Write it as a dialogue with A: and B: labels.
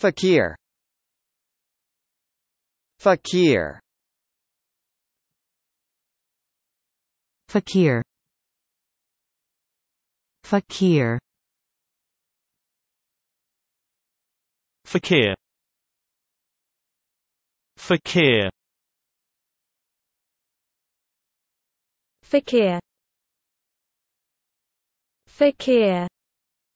A: Fakir Fakir Fakir Fakir Fakir Fakir Fakir Fakir